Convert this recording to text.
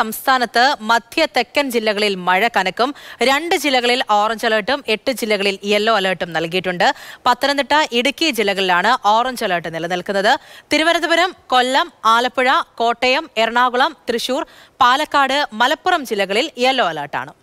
സംസ്ഥാനത്ത് മധ്യ തെക്കൻ ജില്ലകളിൽ മഴ കനക്കും രണ്ട് ജില്ലകളിൽ ഓറഞ്ച് അലേർട്ടും എട്ട് ജില്ലകളിൽ യെല്ലോ അലേർട്ടും നൽകിയിട്ടുണ്ട് പത്തനംതിട്ട ഇടുക്കി ജില്ലകളിലാണ് ഓറഞ്ച് അലേർട്ട് നിലനിൽക്കുന്നത് തിരുവനന്തപുരം കൊല്ലം ആലപ്പുഴ കോട്ടയം എറണാകുളം തൃശൂർ പാലക്കാട് മലപ്പുറം ജില്ലകളിൽ യെല്ലോ അലേർട്ടാണ്